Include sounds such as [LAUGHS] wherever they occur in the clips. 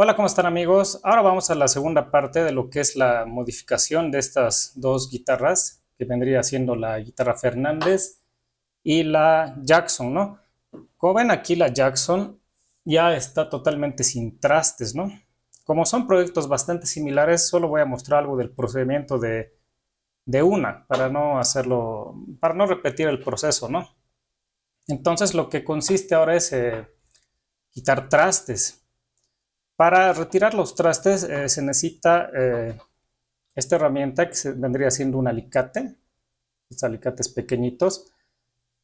Hola, ¿cómo están amigos? Ahora vamos a la segunda parte de lo que es la modificación de estas dos guitarras, que vendría siendo la guitarra Fernández y la Jackson, ¿no? Como ven aquí la Jackson ya está totalmente sin trastes, ¿no? Como son proyectos bastante similares, solo voy a mostrar algo del procedimiento de, una, para no hacerlo, para no repetir el proceso, ¿no? Entonces lo que consiste ahora es eh, quitar trastes. Para retirar los trastes eh, se necesita eh, esta herramienta que vendría siendo un alicate, estos alicates pequeñitos,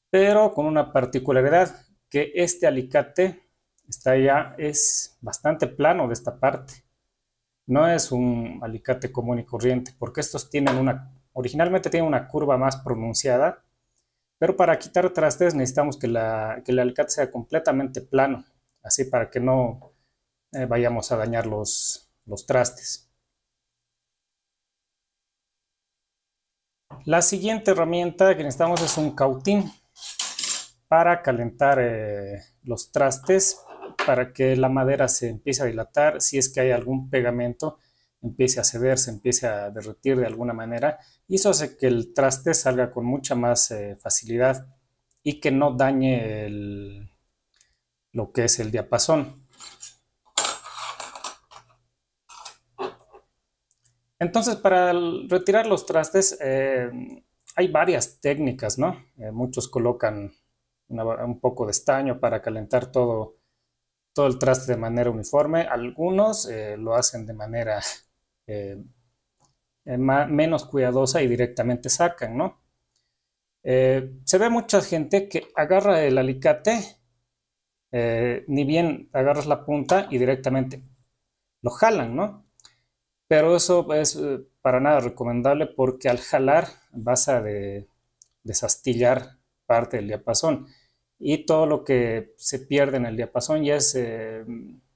pero con una particularidad que este alicate está ya es bastante plano de esta parte. No es un alicate común y corriente porque estos tienen una, originalmente tienen una curva más pronunciada, pero para quitar trastes necesitamos que, la, que el alicate sea completamente plano, así para que no eh, vayamos a dañar los, trastes. La siguiente herramienta que necesitamos es un cautín para calentar eh, los trastes para que la madera se empiece a dilatar si es que hay algún pegamento empiece a se empiece a derretir de alguna manera y eso hace que el traste salga con mucha más eh, facilidad y que no dañe lo que es el diapasón. Entonces, para retirar los trastes eh, hay varias técnicas, ¿no? Eh, muchos colocan un poco de estaño para calentar todo, todo el traste de manera uniforme. Algunos eh, lo hacen de manera menos cuidadosa y directamente sacan, ¿no? se ve mucha gente que agarra el alicate, ni bien agarras la punta y directamente lo jalan, ¿no? Pero eso es eh, para nada recomendable porque al jalar vas a de, desastillar parte del diapasón y todo lo que se pierde en el diapasón ya es, eh,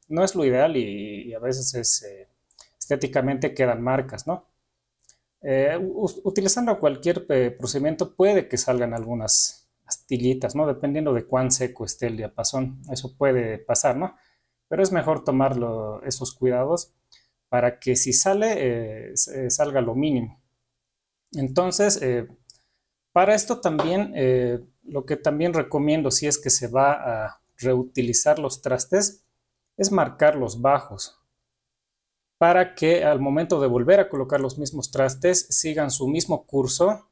no es lo ideal y, a veces es, eh, estéticamente quedan marcas, ¿no? utilizando cualquier procedimiento puede que salgan algunas astillitas, ¿no? Dependiendo de cuán seco esté el diapasón, eso puede pasar, ¿no? Pero es mejor tomarlo esos cuidados para que si sale, eh, eh, salga lo mínimo. Entonces, eh, para esto también, lo que también recomiendo si es que se va a reutilizar los trastes, es marcar los bajos para que al momento de volver a colocar los mismos trastes sigan su mismo curso,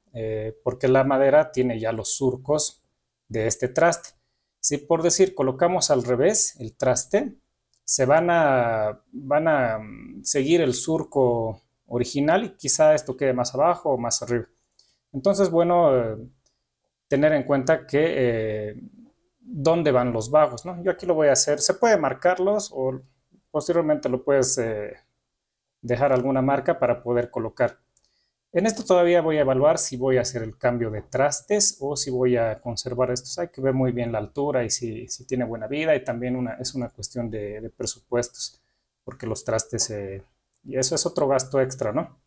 porque la madera tiene ya los surcos de este traste. Si por decir colocamos al revés el traste, se van a, van a mm, seguir el surco original y quizá esto quede más abajo o más arriba. Entonces, bueno, eh, tener en cuenta que eh, dónde van los bajos, ¿no? Yo aquí lo voy a hacer, se puede marcarlos o posteriormente lo puedes eh, dejar alguna marca para poder colocar. En esto todavía voy a evaluar si voy a hacer el cambio de trastes o si voy a conservar estos. Hay que ver muy bien la altura y si, tiene buena vida y también una, es una cuestión de, presupuestos, porque los trastes, eh, y eso es otro gasto extra, ¿no?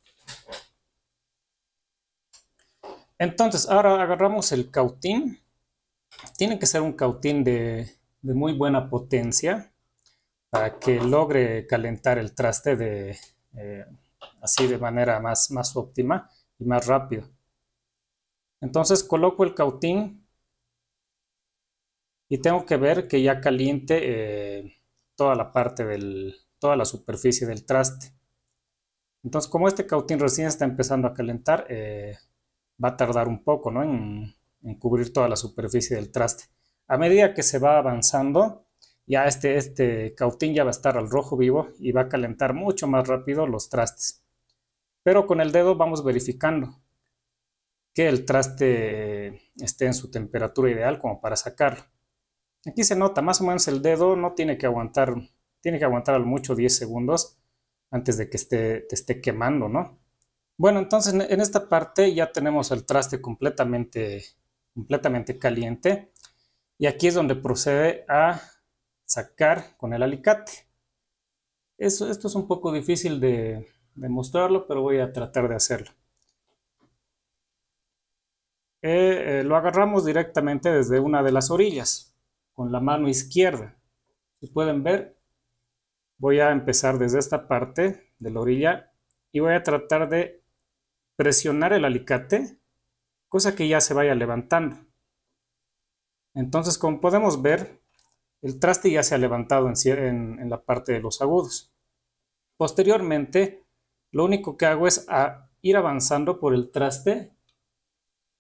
Entonces, ahora agarramos el cautín. Tiene que ser un cautín de, muy buena potencia para que logre calentar el traste de... Eh, así de manera más, óptima y más rápida. Entonces coloco el cautín y tengo que ver que ya caliente eh, toda la parte del, toda la superficie del traste. Entonces como este cautín recién está empezando a calentar, eh, va a tardar un poco ¿no? en cubrir toda la superficie del traste. A medida que se va avanzando, ya este, este cautín ya va a estar al rojo vivo y va a calentar mucho más rápido los trastes. Pero con el dedo vamos verificando que el traste esté en su temperatura ideal como para sacarlo. Aquí se nota más o menos el dedo, no tiene que aguantar, tiene que aguantar al mucho 10 segundos antes de que esté, te esté quemando, ¿no? Bueno, entonces en esta parte ya tenemos el traste completamente, completamente caliente y aquí es donde procede a sacar con el alicate. esto es un poco difícil de, mostrarlo, pero voy a tratar de hacerlo. Eh, eh, lo agarramos directamente desde una de las orillas, con la mano izquierda. Si pueden ver, voy a empezar desde esta parte de la orilla y voy a tratar de presionar el alicate, cosa que ya se vaya levantando. Entonces, como podemos ver, el traste ya se ha levantado en, la parte de los agudos. Posteriormente, lo único que hago es ah, ir avanzando por el traste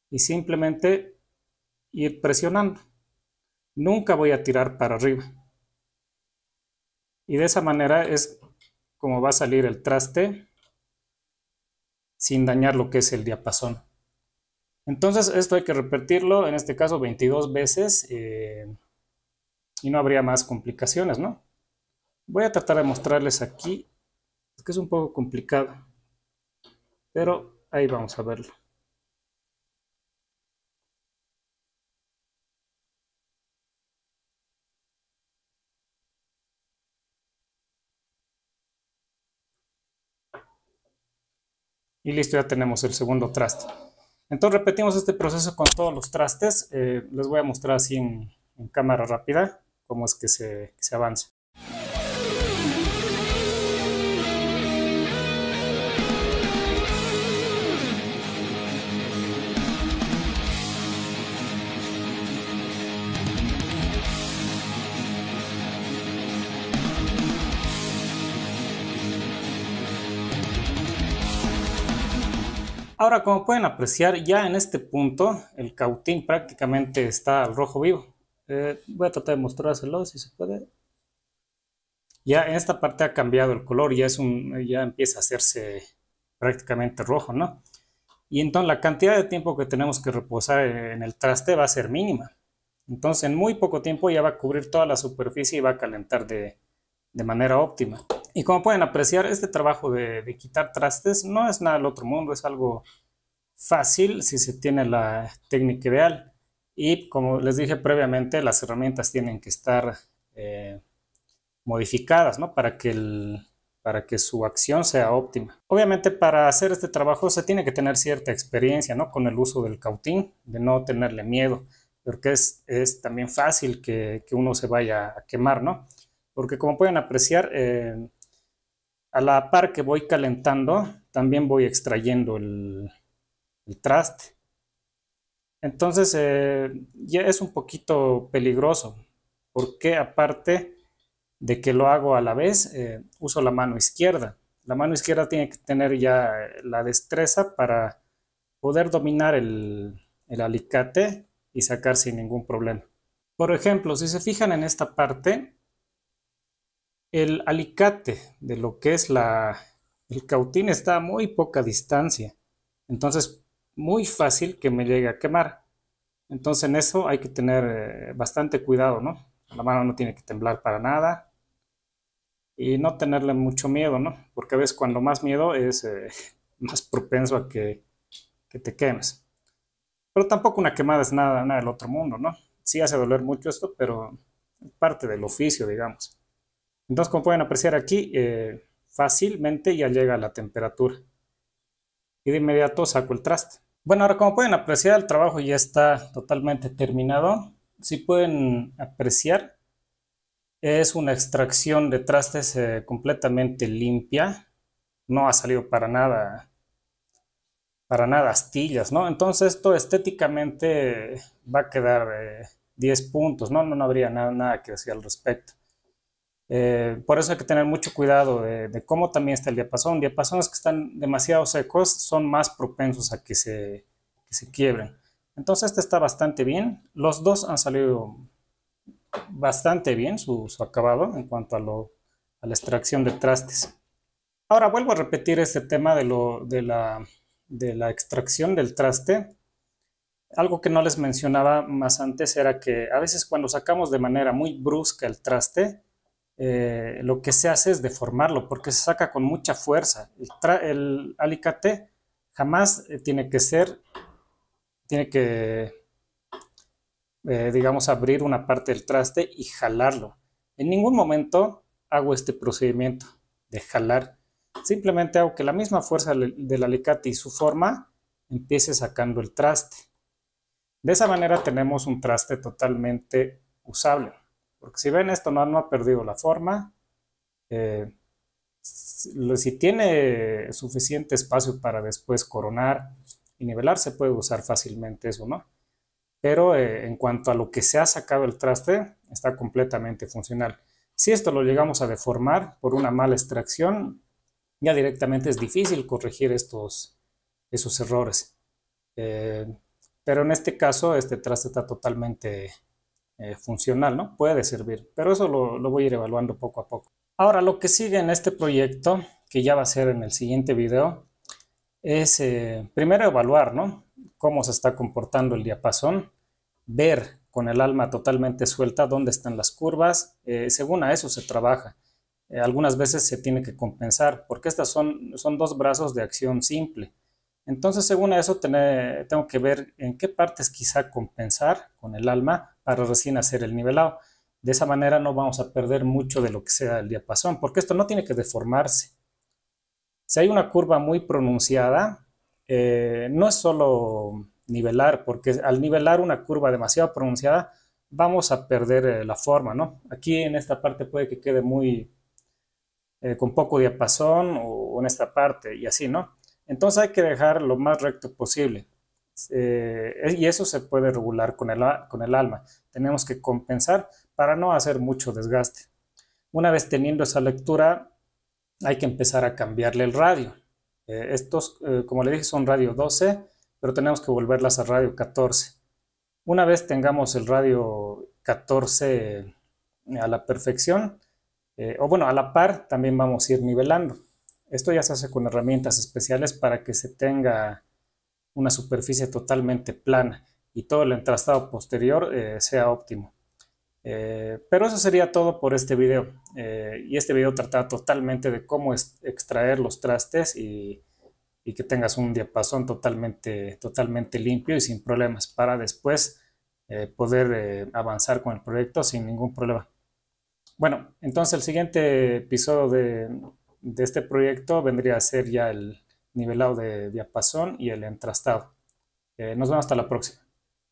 y simplemente ir presionando. Nunca voy a tirar para arriba. Y de esa manera es como va a salir el traste sin dañar lo que es el diapasón. Entonces esto hay que repetirlo, en este caso 22 veces. Eh, y no habría más complicaciones, ¿no? Voy a tratar de mostrarles aquí, que es un poco complicado, pero ahí vamos a verlo. Y listo, ya tenemos el segundo traste. Entonces repetimos este proceso con todos los trastes. Eh, les voy a mostrar así en cámara rápida cómo es que se, se avanza. Ahora, como pueden apreciar, ya en este punto el cautín prácticamente está al rojo vivo. Eh, voy a tratar de mostrárselo si se puede. Ya en esta parte ha cambiado el color, ya, es un, ya empieza a hacerse prácticamente rojo, ¿no? Y entonces la cantidad de tiempo que tenemos que reposar en el traste va a ser mínima. Entonces en muy poco tiempo ya va a cubrir toda la superficie y va a calentar de, manera óptima. Y como pueden apreciar, este trabajo de, de, quitar trastes no es nada del otro mundo, es algo fácil si se tiene la técnica ideal. Y como les dije previamente, las herramientas tienen que estar eh, modificadas ¿no? para, que el, para que su acción sea óptima. Obviamente para hacer este trabajo se tiene que tener cierta experiencia ¿no? con el uso del cautín, de no tenerle miedo, porque es, es también fácil que, que, uno se vaya a quemar, ¿no? Porque como pueden apreciar, eh, a la par que voy calentando, también voy extrayendo el, el traste entonces, eh, ya es un poquito peligroso, porque aparte de que lo hago a la vez, eh, uso la mano izquierda. La mano izquierda tiene que tener ya eh, la destreza para poder dominar el, alicate y sacar sin ningún problema. Por ejemplo, si se fijan en esta parte, el alicate de lo que es la, el cautín está a muy poca distancia. Entonces muy fácil que me llegue a quemar. Entonces en eso hay que tener eh, bastante cuidado, ¿no? La mano no tiene que temblar para nada y no tenerle mucho miedo, ¿no? Porque a veces cuando más miedo es eh, [LAUGHS] más propenso a que, te quemes. Pero tampoco una quemada es nada, nada del otro mundo, ¿no? Sí hace doler mucho esto, pero parte del oficio, digamos. Entonces, como pueden apreciar aquí, eh, fácilmente ya llega la temperatura. Y de inmediato saco el traste. Bueno, ahora como pueden apreciar, el trabajo ya está totalmente terminado. Si pueden apreciar, es una extracción de trastes eh, completamente limpia. No ha salido para nada, para nada astillas, ¿no? Entonces esto estéticamente va a quedar 10 eh, puntos, ¿no? No, habría nada, nada que decir al respecto. Eh, por eso hay que tener mucho cuidado de, cómo también está el diapasón. Diapasones que están demasiado secos son más propensos a que se, quiebren. Entonces este está bastante bien. Los dos han salido bastante bien su, acabado en cuanto a, la extracción de trastes. Ahora vuelvo a repetir este tema de la extracción del traste. Algo que no les mencionaba más antes era que a veces cuando sacamos de manera muy brusca el traste, eh, lo que se hace es deformarlo porque se saca con mucha fuerza. El, el alicate jamás eh, tiene que ser, tiene que, eh, digamos, abrir una parte del traste y jalarlo. En ningún momento hago este procedimiento de jalar. Simplemente hago que la misma fuerza del alicate y su forma empiece sacando el traste. De esa manera tenemos un traste totalmente usable. Porque si ven esto, no, ha perdido la forma. Eh, si tiene suficiente espacio para después coronar y nivelar, se puede usar fácilmente eso, ¿no? Pero eh, en cuanto a lo que se ha sacado el traste, está completamente funcional. Si esto lo llegamos a deformar por una mala extracción, ya directamente es difícil corregir estos, esos errores. Eh, pero en este caso, este traste está totalmente eh, funcional, ¿no? Puede servir, pero eso lo, voy a ir evaluando poco a poco. Ahora, lo que sigue en este proyecto, que ya va a ser en el siguiente video, es eh, primero evaluar, ¿no? Cómo se está comportando el diapasón, ver con el alma totalmente suelta dónde están las curvas, eh, según a eso se trabaja. algunas veces se tiene que compensar, porque estas son, son dos brazos de acción simple. Entonces, según a eso, tengo que ver en qué partes quizá compensar con el alma para recién hacer el nivelado. De esa manera no vamos a perder mucho de lo que sea el diapasón, porque esto no tiene que deformarse. Si hay una curva muy pronunciada, eh, no es solo nivelar, porque al nivelar una curva demasiado pronunciada, vamos a perder eh, la forma, ¿no? Aquí en esta parte puede que quede muy eh, con poco diapasón o en esta parte y así, ¿no? Entonces hay que dejar lo más recto posible. Eh, y eso se puede regular con el, con el alma. Tenemos que compensar para no hacer mucho desgaste. Una vez teniendo esa lectura, hay que empezar a cambiarle el radio. Eh, estos, eh, como le dije, son radio 12, pero tenemos que volverlas a radio 14. Una vez tengamos el radio 14 a la perfección, o bueno, a la par, también vamos a ir nivelando. Esto ya se hace con herramientas especiales para que se tenga una superficie totalmente plana y todo el entrastado posterior eh, sea óptimo. Eh, pero eso sería todo por este video. Eh, y este video trataba totalmente de cómo extraer los trastes y, que tengas un diapasón totalmente, totalmente limpio y sin problemas para después poder avanzar con el proyecto sin ningún problema. Bueno, entonces el siguiente episodio de este proyecto vendría a ser ya el, nivelado de diapasón y el entrastado. Eh, nos vemos hasta la próxima.